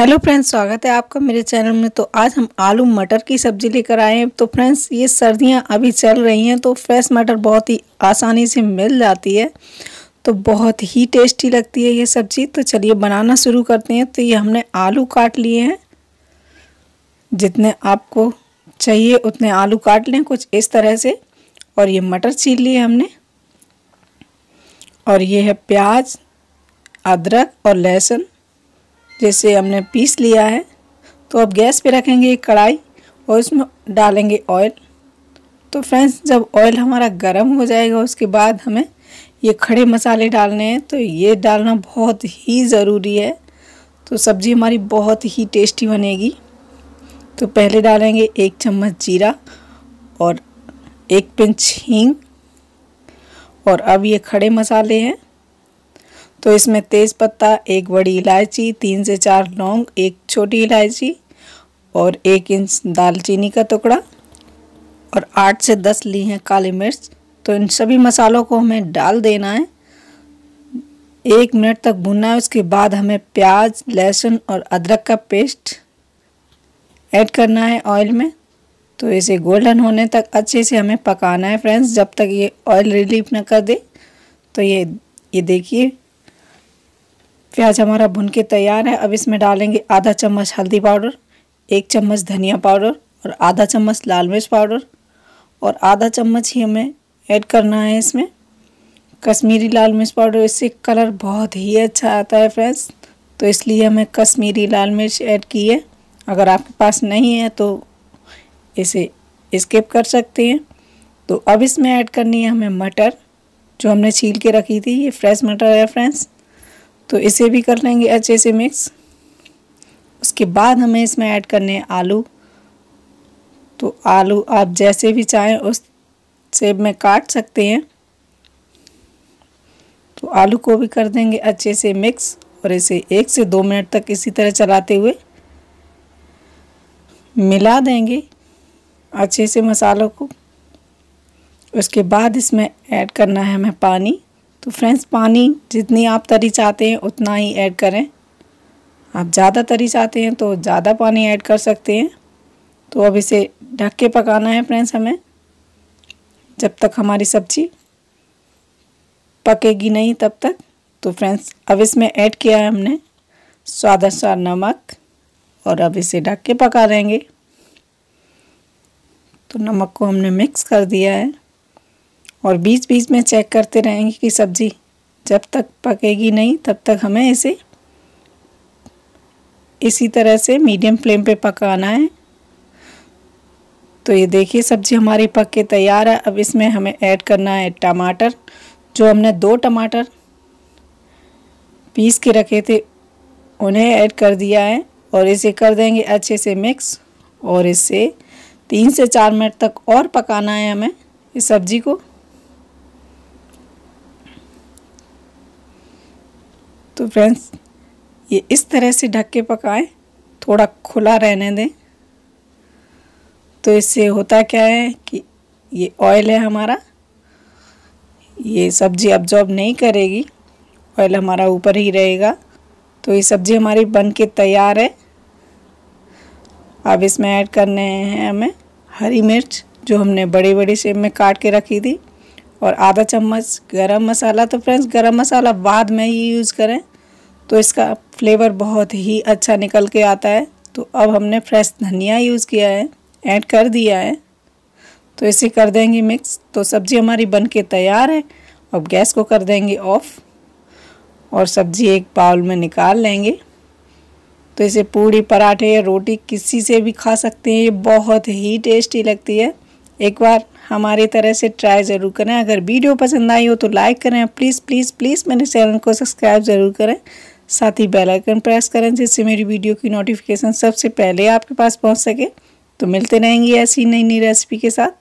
hello friends स्वागत है आपका मेरे चैनल में तो आज हम आलू मटर की सब्ज़ी लेकर आए हैं तो फ्रेंड्स ये सर्दियां अभी चल रही हैं तो फ्रेश मटर बहुत ही आसानी से मिल जाती है तो बहुत ही टेस्टी लगती है ये सब्ज़ी तो चलिए बनाना शुरू करते हैं तो ये हमने आलू काट लिए हैं जितने आपको चाहिए उतने आलू काट लें कुछ इस तरह से और ये मटर छीन लिए हमने और ये है प्याज अदरक और लहसुन जैसे हमने पीस लिया है तो अब गैस पे रखेंगे एक कढ़ाई और उसमें डालेंगे ऑयल तो फ्रेंड्स जब ऑयल हमारा गर्म हो जाएगा उसके बाद हमें ये खड़े मसाले डालने हैं तो ये डालना बहुत ही ज़रूरी है तो सब्ज़ी हमारी बहुत ही टेस्टी बनेगी तो पहले डालेंगे एक चम्मच जीरा और एक पिंच हींग और अब ये खड़े मसाले हैं तो इसमें तेज़ पत्ता एक बड़ी इलायची तीन से चार लौंग एक छोटी इलायची और एक इंच दालचीनी का टुकड़ा और आठ से दस ली हैं काली मिर्च तो इन सभी मसालों को हमें डाल देना है एक मिनट तक भुनना है उसके बाद हमें प्याज लहसुन और अदरक का पेस्ट ऐड करना है ऑयल में तो इसे गोल्डन होने तक अच्छे से हमें पकाना है फ्रेंड्स जब तक ये ऑयल रिलीव ना कर दे तो ये ये देखिए प्याज हमारा भुन के तैयार है अब इसमें डालेंगे आधा चम्मच हल्दी पाउडर एक चम्मच धनिया पाउडर और आधा चम्मच लाल मिर्च पाउडर और आधा चम्मच ही हमें ऐड करना है इसमें कश्मीरी लाल मिर्च पाउडर इससे कलर बहुत ही अच्छा आता है फ्रेंड्स तो इसलिए हमें कश्मीरी लाल मिर्च ऐड की है अगर आपके पास नहीं है तो इसे स्किप कर सकते हैं तो अब इसमें ऐड करनी है हमें मटर जो हमने छील के रखी थी ये फ्रेश मटर है फ्रेंड्स तो इसे भी कर लेंगे अच्छे से मिक्स उसके बाद हमें इसमें ऐड करने हैं आलू तो आलू आप जैसे भी चाहें उस सेब में काट सकते हैं तो आलू को भी कर देंगे अच्छे से मिक्स और इसे एक से दो मिनट तक इसी तरह चलाते हुए मिला देंगे अच्छे से मसालों को उसके बाद इसमें ऐड करना है हमें पानी तो फ्रेंड्स पानी जितनी आप तरी चाहते हैं उतना ही ऐड करें आप ज़्यादा तरी चाहते हैं तो ज़्यादा पानी ऐड कर सकते हैं तो अब इसे ढक के पकाना है फ्रेंड्स हमें जब तक हमारी सब्ज़ी पकेगी नहीं तब तक तो फ्रेंड्स अब इसमें ऐड किया है हमने अनुसार नमक और अब इसे ढक के पका लेंगे तो नमक को हमने मिक्स कर दिया है और बीच बीच में चेक करते रहेंगे कि सब्ज़ी जब तक पकेगी नहीं तब तक हमें इसे इसी तरह से मीडियम फ्लेम पे पकाना है तो ये देखिए सब्ज़ी हमारी पक के तैयार है अब इसमें हमें ऐड करना है टमाटर जो हमने दो टमाटर पीस के रखे थे उन्हें ऐड कर दिया है और इसे कर देंगे अच्छे से मिक्स और इसे तीन से चार मिनट तक और पकाना है हमें इस सब्ज़ी को तो फ्रेंड्स ये इस तरह से ढक के पकाएं थोड़ा खुला रहने दें तो इससे होता क्या है कि ये ऑयल है हमारा ये सब्ज़ी अब्जॉर्ब नहीं करेगी ऑयल हमारा ऊपर ही रहेगा तो ये सब्ज़ी हमारी बन के तैयार है अब इसमें ऐड करने हैं हमें हरी मिर्च जो हमने बड़े बड़े शेप में काट के रखी थी और आधा चम्मच गरम मसाला तो फ्रेंड्स गरम मसाला बाद में ही यूज़ करें तो इसका फ्लेवर बहुत ही अच्छा निकल के आता है तो अब हमने फ्रेश धनिया यूज़ किया है ऐड कर दिया है तो इसे कर देंगे मिक्स तो सब्ज़ी हमारी बन के तैयार है अब गैस को कर देंगे ऑफ़ और सब्ज़ी एक बाउल में निकाल लेंगे तो इसे पूड़ी पराठे या रोटी किसी से भी खा सकते हैं ये बहुत ही टेस्टी लगती है एक बार हमारी तरह से ट्राई ज़रूर करें अगर वीडियो पसंद आई हो तो लाइक करें प्लीज़ प्लीज़ प्लीज़ मेरे चैनल को सब्सक्राइब ज़रूर करें साथ ही बेल आइकन प्रेस करें जिससे मेरी वीडियो की नोटिफिकेशन सबसे पहले आपके पास पहुंच सके तो मिलते रहेंगे ऐसी नई नई रेसिपी के साथ